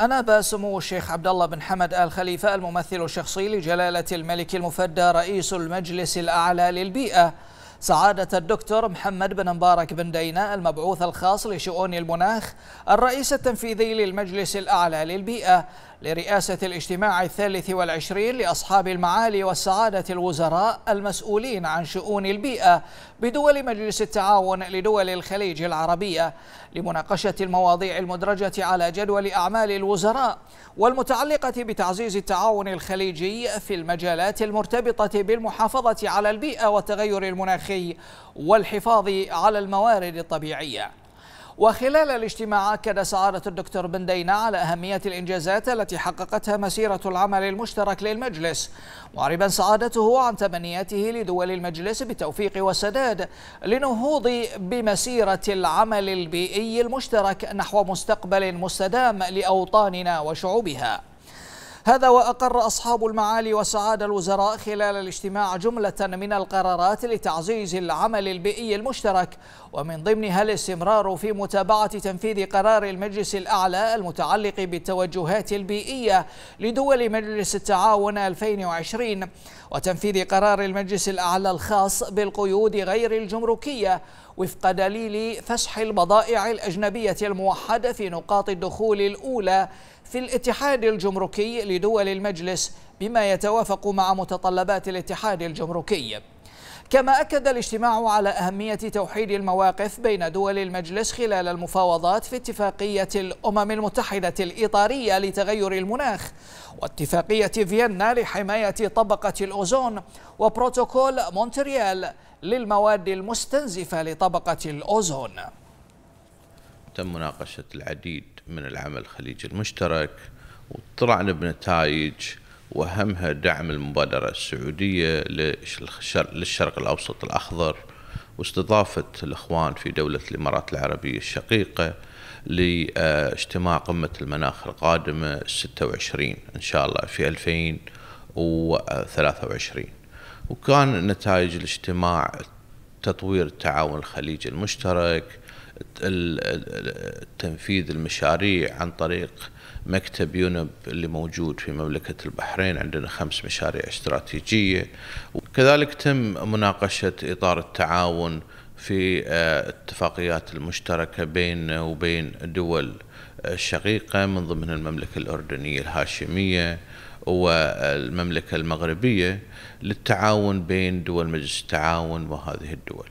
أناب سمو الشيخ عبد الله بن حمد آل خليفة الممثل الشخصي لجلالة الملك المفدى رئيس المجلس الأعلى للبيئة سعادة الدكتور محمد بن مبارك بن دينا المبعوث الخاص لشؤون المناخ الرئيس التنفيذي للمجلس الأعلى للبيئة لرئاسة الاجتماع الثالث والعشرين لأصحاب المعالي والسعادة الوزراء المسؤولين عن شؤون البيئة بدول مجلس التعاون لدول الخليج العربية لمناقشة المواضيع المدرجة على جدول أعمال الوزراء والمتعلقة بتعزيز التعاون الخليجي في المجالات المرتبطة بالمحافظة على البيئة والتغير المناخي التراخي والحفاظ على الموارد الطبيعية وخلال الاجتماع أكد سعادة الدكتور بن دينا على أهمية الإنجازات التي حققتها مسيرة العمل المشترك للمجلس معربا سعادته عن تمنياته لدول المجلس بالتوفيق والسداد لنهوض بمسيرة العمل البيئي المشترك نحو مستقبل مستدام لأوطاننا وشعوبها هذا وأقر أصحاب المعالي وسعادة الوزراء خلال الاجتماع جملة من القرارات لتعزيز العمل البيئي المشترك ومن ضمنها الاستمرار في متابعة تنفيذ قرار المجلس الأعلى المتعلق بالتوجهات البيئية لدول مجلس التعاون 2020 وتنفيذ قرار المجلس الأعلى الخاص بالقيود غير الجمركية وفق دليل فسح البضائع الأجنبية الموحدة في نقاط الدخول الأولى في الاتحاد الجمركي لدول المجلس بما يتوافق مع متطلبات الاتحاد الجمركي كما أكد الاجتماع على أهمية توحيد المواقف بين دول المجلس خلال المفاوضات في اتفاقية الأمم المتحدة الإطارية لتغير المناخ واتفاقية فيينا لحماية طبقة الأوزون وبروتوكول مونتريال للمواد المستنزفة لطبقة الأوزون تم مناقشة العديد من العمل الخليجي المشترك وطلعنا بنتائج وأهمها دعم المبادرة السعودية للشرق الأوسط الأخضر واستضافة الإخوان في دولة الإمارات العربية الشقيقة لاجتماع قمة المناخ القادمة 26 إن شاء الله في 2023 وكان نتائج الاجتماع تطوير التعاون الخليجي المشترك تنفيذ المشاريع عن طريق مكتب يونب اللي موجود في مملكة البحرين عندنا خمس مشاريع استراتيجية وكذلك تم مناقشة إطار التعاون في آه، اتفاقيات المشتركة بين وبين دول الشقيقة آه، من ضمن المملكة الأردنية الهاشمية والمملكة المغربية للتعاون بين دول مجلس التعاون وهذه الدول